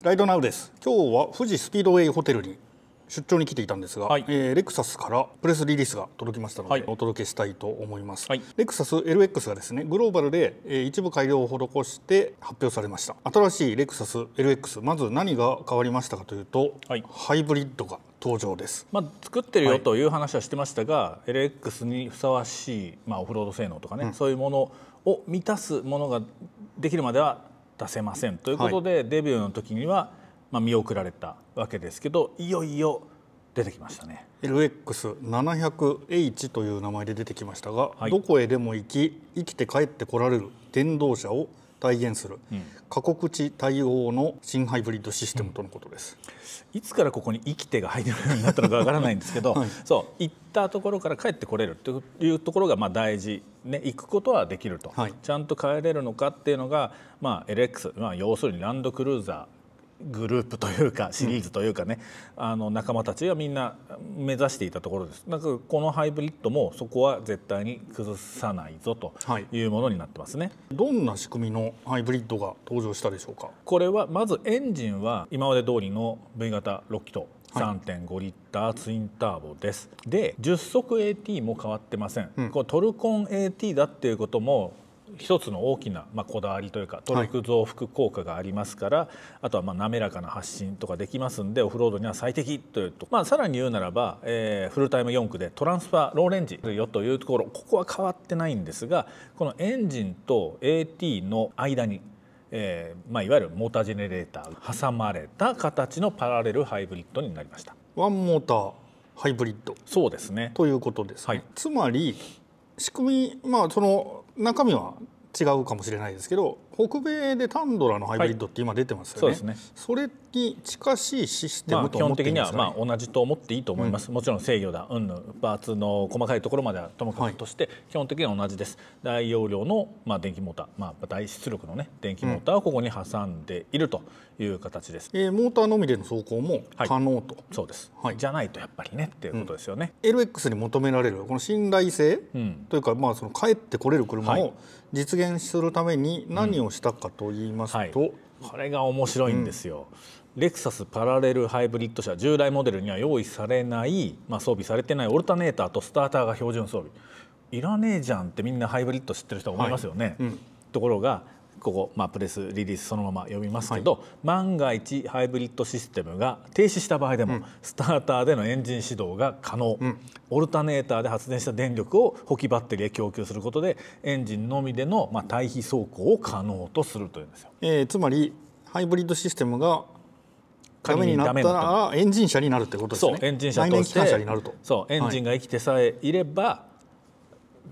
ライドナウです。今日は富士スピードウェイホテルに出張に来ていたんですが、はい、えー、レクサスからプレスリリースが届きましたので、はい、お届けしたいと思います、はい、レクサス LX がですねグローバルで、えー、一部改良を施して発表されました新しいレクサス LX まず何が変わりましたかというと、はい、ハイブリッドが登場です、まあ、作ってるよという話はしてましたが、はい、LX にふさわしい、まあ、オフロード性能とかね、うん、そういうものを満たすものができるまでは出せませんということで、はい、デビューの時には、まあ、見送られたわけですけどいよいよ出てきましたね LX700H という名前で出てきましたが、はい、どこへでも行き生きて帰ってこられる電動車を体現する、過酷地対応の新ハイブリッドシステムとのことです、うん、いつからここに生きてが入るようになったのかわからないんですけど、はい、そう行ったところから帰ってこれるというところがまあ大事、ね、行くことはできると、はい、ちゃんと帰れるのかっていうのが、まあ、LX、まあ、要するにランドクルーザーグループというかシリーズというかね、うん、あの仲間たちがみんな目指していたところですなんかこのハイブリッドもそこは絶対に崩さないぞというものになってますね、はい、どんな仕組みのハイブリッドが登場したでしょうかこれはまずエンジンは今まで通りの V 型6気筒3.5リッターツインターボです、で10速 AT も変わってません、うん、これトルコン AT だっていうことも一つの大きな、まあ、こだわりというかトルク増幅効果がありますから、はい、あとはまあ滑らかな発進とかできますんでオフロードには最適というと、まあ、さらに言うならば、えー、フルタイム4区でトランスファーローレンジよというところここは変わってないんですがこのエンジンと AT の間にえーまあ、いわゆるモータージェネレーター挟まれた形のパラレルハイブリッドになりましたワンモーターハイブリッドそうですねということです、ね、はい、つまり仕組みまあその中身は違うかもしれないですけど北米でタンドラのハイブリッドって今出てますよね、はい、そうですねそれに近しいシステムと思っていいですか、ね、まあ、基本的にはまあ同じと思っていいと思います、うん、もちろん制御だうんぬパーツの細かいところまではともかくとして、基本的には同じです大容量の、まあ、電気モーター、まあ、大出力のね電気モーターをここに挟んでいるという形です、うん、えー、モーターのみでの走行も可能と、はい、そうです、はい、じゃないとやっぱりねっていうことですよね、うん、LX に求められるこの信頼性うん、というか、まあ、その帰ってこれる車を実現するために何をしたかと言いますと、はい、これが面白いんですよ、うん、レクサスパラレルハイブリッド車従来モデルには用意されない、まあ、装備されてないオルタネーターとスターターが標準装備いらねえじゃんってみんなハイブリッド知ってる人は思いますよね、はいうん、ところがここ、まあ、プレスリリースそのまま読みますけど、はい、万が一ハイブリッドシステムが停止した場合でも、うん、スターターでのエンジン始動が可能、うん、オルタネーターで発電した電力を補給バッテリーへ供給することでエンジンのみでの、まあ、対比走行を可能とするというんですよ。えー、つまりハイブリッドシステムがダメになったらエンジン車になるってことですね。エンジン車としてそうエンジンが生きてさえいれば、は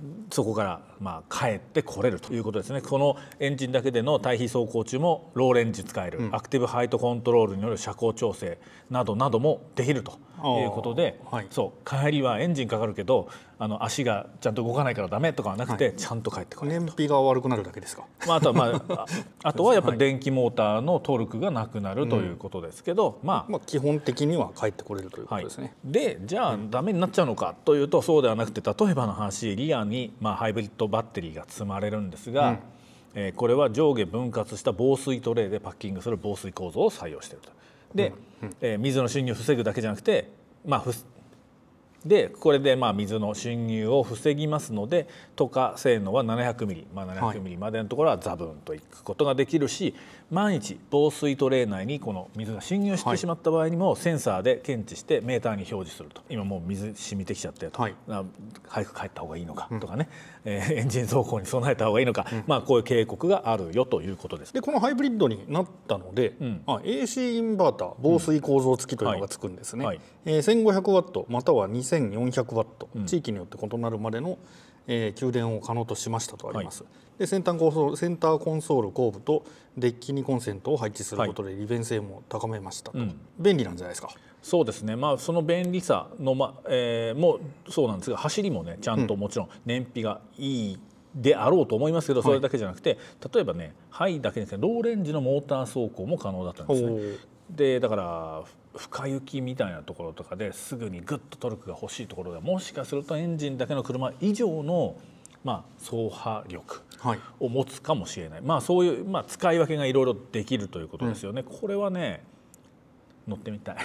い、そこからまあ、帰ってこれるということですねこのエンジンだけでの対比走行中もローレンジ使える、うん、アクティブハイトコントロールによる車高調整などなどもできるということで、はい、そう帰りはエンジンかかるけどあの足がちゃんと動かないからダメとかはなくて、はい、ちゃんと帰ってこれる燃費が悪くなるだけですか、まあ、あとは、まあ、あとはやっぱ電気モーターのトルクがなくなるということですけど、うん、まあ、まあ基本的には帰ってこれるということですね。はい、でじゃあ、うん、ダメになっちゃうのかというとそうではなくて例えばの話リアに、まあ、ハイブリッドとバッテリーが積まれるんですが、うんえー、これは上下分割した防水トレーでパッキングする防水構造を採用していると。で、えー、水の侵入を防ぐだけじゃなくて、まあ、ふでこれでまあ水の侵入を防ぎますので溶か性能は 700mm、ま 700mm までのところは座分といくことができるし、万一防水トレーナーにこの水が侵入してしまった場合にも、センサーで検知してメーターに表示すると今もう水染みてきちゃってと、はい、早く帰った方がいいのかとかね、うん、えー、エンジン走行に備えた方がいいのか、うん、まあ、こういう警告があるよということです。でこのハイブリッドになったので、うん、あ AC インバーター防水構造付きというのがつくんですね、はい、えー、1500ワットまたは2400ワット、地域によって異なるまでのえー、給電を可能としましたとあります、はい、で先端コンソールセンターコンソール後部とデッキにコンセントを配置することで利便性も高めましたと、はいうん、便利なんじゃないですかそうですね、まあ、その便利さの、まえー、もそうなんですが走りもねちゃんともちろん燃費がいい、であろうと思いますけどそれだけじゃなくて、例えばねハイだけですねローレンジのモーター走行も可能だったんですね。でだから深雪みたいなところとかですぐにグッとトルクが欲しいところでもしかするとエンジンだけの車以上のまあ、走破力を持つかもしれない、はい、まあ、そういう、まあ、使い分けがいろいろできるということですよね。うん、これはね乗ってみたい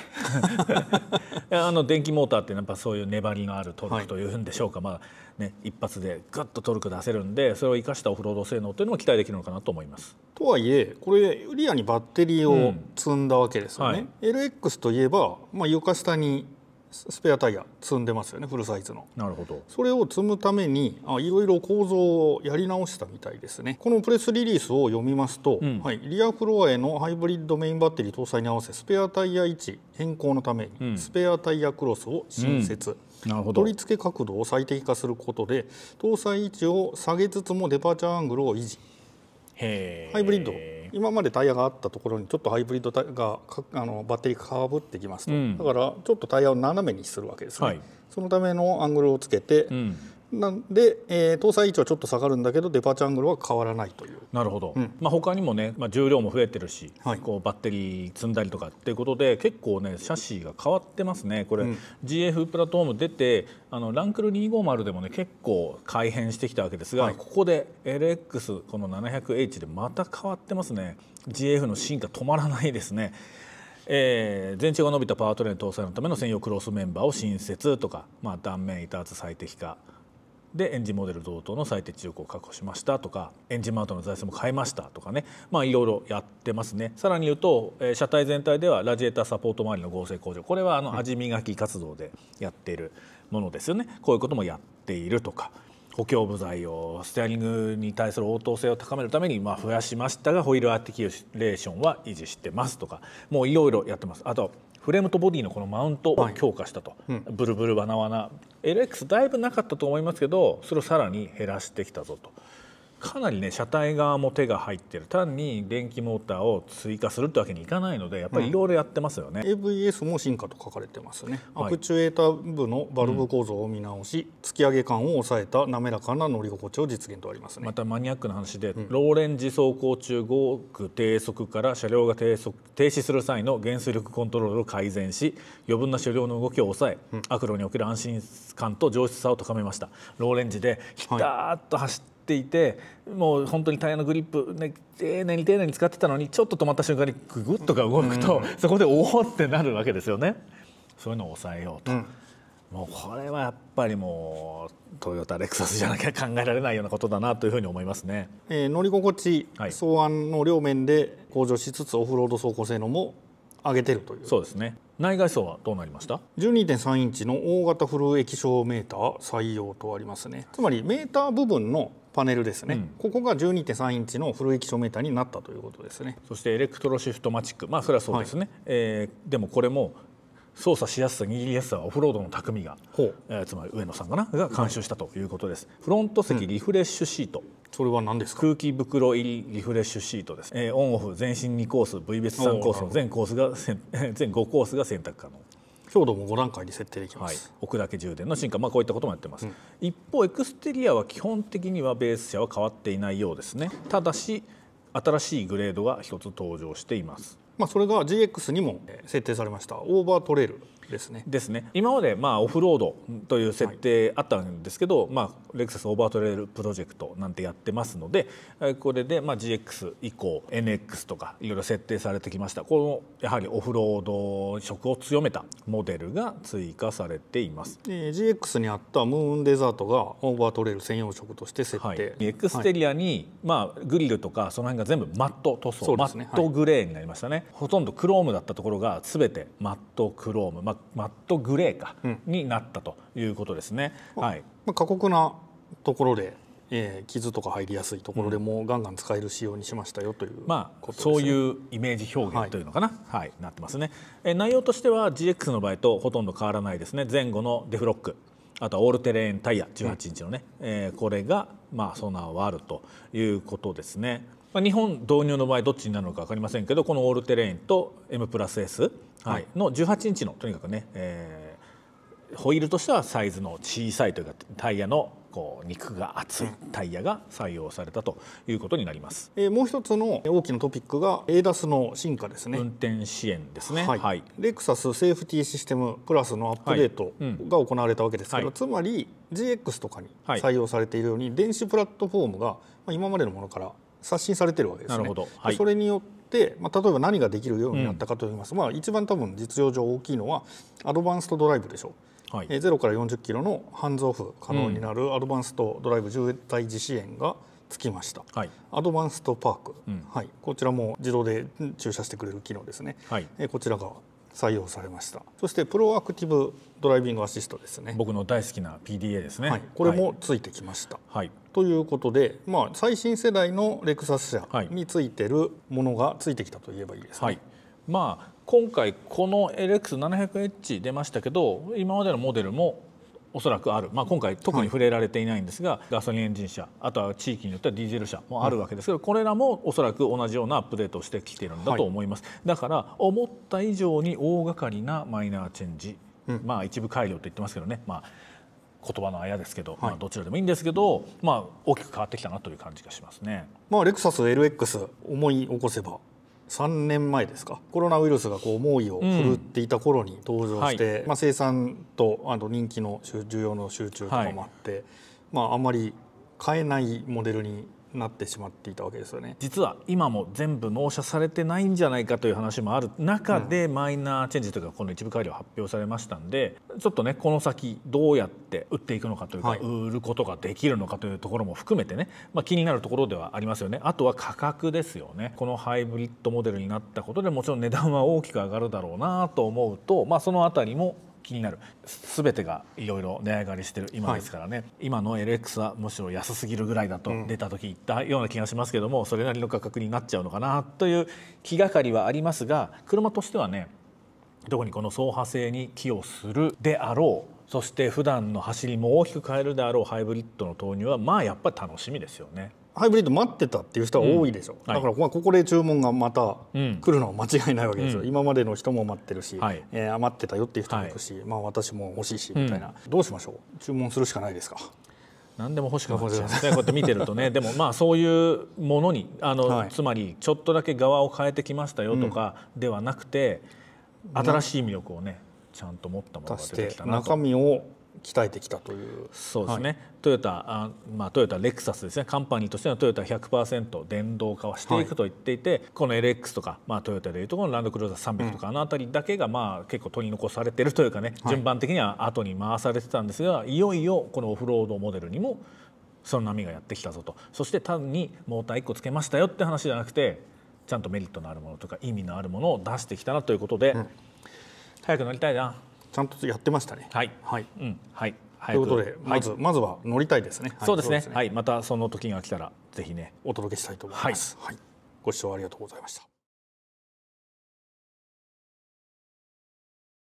あの電気モーターってやっぱそういう粘りのあるトルクというんでしょうか、はい、まあね、一発でガッとトルク出せるんでそれを生かしたオフロード性能というのも期待できるのかなと思います。とはいえこれリアにバッテリーを積んだわけですよね。うんはい、LX といえば、まあ、床下にスペアタイヤ積んでますよねフルサイズのなるほどそれを積むためにいろいろ構造をやり直したみたいですねこのプレスリリースを読みますと、うん、はい、リアフロアへのハイブリッドメインバッテリー搭載に合わせスペアタイヤ位置変更のためにスペアタイヤクロスを新設、うん、なるほど取り付け角度を最適化することで搭載位置を下げつつもデパーチャーアングルを維持ハイブリッド今までタイヤがあったところにちょっとハイブリッドがあのバッテリーかぶってきますと、うん、だからちょっとタイヤを斜めにするわけですね、はい、そのためのアングルをつけて、なんで、えー、搭載位置はちょっと下がるんだけどデパーチャーアングルは変わらないというなるほど、うん、まあ、他にもね、まあ、重量も増えてるし、はい、こうバッテリー積んだりとかっていうことで結構ねシャシーが変わってますねこれ、うん、GF プラットフォーム出てあのランクル250でもね結構改変してきたわけですが、はい、ここで LX この 700H でまた変わってますね GF の進化止まらないですね。えー、全長が伸びたパワートレーン搭載のための専用クロスメンバーを新設とか、まあ、断面板厚最適化でエンジンモデル同等の最低値力を確保しましたとかエンジンマウントの材質も変えましたとかねまあいろいろやってますねさらに言うと車体全体ではラジエーターサポート周りの合成工場これはあの味磨き活動でやっているものですよねこういうこともやっているとか補強部材をステアリングに対する応答性を高めるためにま増やしましたがホイールアーティキュレーションは維持してますとかもういろいろやってますあとフレームとボディのこのマウントを強化したと、はいうん、ブルブルバナバナ LX だいぶなかったと思いますけどそれをさらに減らしてきたぞと。かなりね車体側も手が入ってる単に電気モーターを追加するってわけにいかないのでやっぱりいろいろやってますよね、うん、AVS も進化と書かれてますね、はい、アクチュエーター部のバルブ構造を見直し、うん、突き上げ感を抑えた滑らかな乗り心地を実現とあります、ね、またマニアックな話で、うん、ローレンジ走行中5区低速から車両が低速停止する際の減速力コントロールを改善し余分な車両の動きを抑え、うん、アクロにおける安心感と上質さを高めましたローレンジでひたっと走っていてもう本当にタイヤのグリップ、ね、丁寧に丁寧に使ってたのにちょっと止まった瞬間にググッとか動くと、そこでおおってなるわけですよね。そういうのを抑えようと、もうこれはやっぱりもうトヨタレクサスじゃなきゃ考えられないようなことだなというふうに思いますね、えー、乗り心地、はい、草案の両面で向上しつつオフロード走行性能も上げてるというそうですね内外装はどうなりました12.3インチの大型フル液晶メーター採用とありますねつまりメーター部分のパネルですね、うん、ここが12.3インチのフル液晶メーターになったということですねそしてエレクトロシフトマチックまあそれはそうですね、はい、えー、でもこれも操作しやすさ握りやすさはオフロードの匠が、えー、つまり上野さんかなが監修したということです、フロント席リフレッシュシート、うん、それは何ですか空気袋入りリフレッシュシートです、えー、オンオフ全身2コース V 別3コースの全コースが 全5コースが選択可能強度も5段階に設定できます、はい、置くだけ充電の進化、まあ、こういったこともやってます、うん、一方エクステリアは基本的にはベース車は変わっていないようですねただし新しいグレードが一つ登場していますまあ、それが GX にも設定されましたオーバートレイルですねですね今までまあオフロードという設定あったんですけど、はい、まあ、レクサスオーバートレールプロジェクトなんてやってますのでこれでまあ GX 以降 NX とかいろいろ設定されてきましたこのやはりオフロード色を強めたモデルが追加されています、ー、GX にあったムーンデザートがオーバートレール専用色として設定、はい、エクステリアに、まあ、グリルとかその辺が全部マット塗装、ね、マットグレーになりましたね、はい、ほとんどクロームだったところが全てマットクローム、まあ、マットグレーか、になったということですね。はい、まあ、過酷なところでえー、傷とか入りやすいところでもガンガン使える仕様にしましたよという、まあ、そういうイメージ表現というのかな、はい、はい、なってますね、え内容としては GX の場合とほとんど変わらないですね前後のデフロックあとはオールテレーンタイヤ18インチのね、うん、えー、これが、まあ、ソナーはあるということですね。まあ、日本導入の場合どっちになるのか分かりませんけどこのオールテレインと M プラス S、はい、の18インチのとにかくね、えー、ホイールとしてはサイズの小さいというかタイヤのこう肉が厚いタイヤが採用されたということになります、えー、もう一つの大きなトピックが ADAS の進化ですね運転支援ですねはい、はい、レクサスセーフティーシステムプラスのアップデートが行われたわけですけど、はいうんはい、つまり GX とかに採用されているように、電子プラットフォームが今までのものから刷新されてるわけですね。なるほどはい、それによってまあ、例えば何ができるようになったかといいますと、うん、まあ、一番多分実用上大きいのはアドバンストドライブでしょう、はいえ0から40キロのハンズオフ可能になるアドバンストドライブ渋滞自支援がつきました、はい、アドバンストパーク、うん、はい、こちらも自動で駐車してくれる機能ですね、はい、えこちらが採用されましたそしてプロアクティブドライビングアシストですね僕の大好きな PDA ですね、はい、これもついてきました、はい、ということで、まあ、最新世代のレクサス車についてるものがついてきたといえばいいですね、はい、まあ今回この LX700H 出ましたけど今までのモデルもおそらくある、まあ、今回特に触れられていないんですが、はい、ガソリンエンジン車あとは地域によってはディーゼル車もあるわけですけど、これらもおそらく同じようなアップデートをしてきているんだと思います、はい、だから思った以上に大掛かりなマイナーチェンジ、うん、まあ一部改良と言ってますけどね、まあ、言葉のあやですけど、はい、まあ、どちらでもいいんですけど、まあ、大きく変わってきたなという感じがしますね。まあ、レクサス LX 思い起こせば3年前ですかコロナウイルスがこう猛威を振るっていた頃に登場して、うんはい、まあ、生産とあと人気の需要の集中とかもあって、はい、まあ、あんまり買えないモデルになってしまっていたわけですよね実は今も全部納車されてないんじゃないかという話もある中で、マイナーチェンジというかこの一部改良発表されましたんでちょっとねこの先どうやって売っていくのかというか、売ることができるのかというところも含めてね、まあ、気になるところではありますよねあとは価格ですよねこのハイブリッドモデルになったことでもちろん値段は大きく上がるだろうなと思うと、まあ、その辺りも気になる全てがいろいろ値上がりしてる今ですからね、はい、今の LX はむしろ安すぎるぐらいだと出た時言ったような気がしますけども、うん、それなりの価格になっちゃうのかなという気がかりはありますが車としてはね特にこの走破性に寄与するであろうそして普段の走りも大きく変えるであろうハイブリッドの投入はまあやっぱり楽しみですよね。ハイブリッド待ってたっていう人は多いでしょ、うんだからここで注文がまた来るのは間違いないわけですよ、うん、今までの人も待ってるし、はい、えー、余ってたよっていう人もいるし、はい、まあ、私も欲しいしみたいな、うん、どうしましょう注文するしかないですか何でも欲しくなっちゃいますねこうやって見てるとねでもまあそういうものにあの、はい、つまりちょっとだけ側を変えてきましたよとかではなくて、新しい魅力をねちゃんと持ったものが出てきたなと。中身を鍛えてきたというそうですね、はい、トヨタあ、まあ、トヨタレクサスですねカンパニーとしてのトヨタ100%電動化はしていくと言っていて、はい、この LX とか、まあ、トヨタでいうとこのランドクルーザー300とか、あの辺りだけが、まあ、結構取り残されてるというかね、順番的には後に回されてたんですがいよいよこのオフロードモデルにもその波がやってきたぞとそして単にモーター1個つけましたよって話じゃなくてちゃんとメリットのあるものとか意味のあるものを出してきたなということで、うん、早くなりたいなちゃんとやってましたね。はい、はい、うん、はい。ということで、まず、はい、まずは乗りたいですね。そうですね。はい、またその時が来たら、ぜひね、お届けしたいと思います。はい、ご視聴ありがとうございました。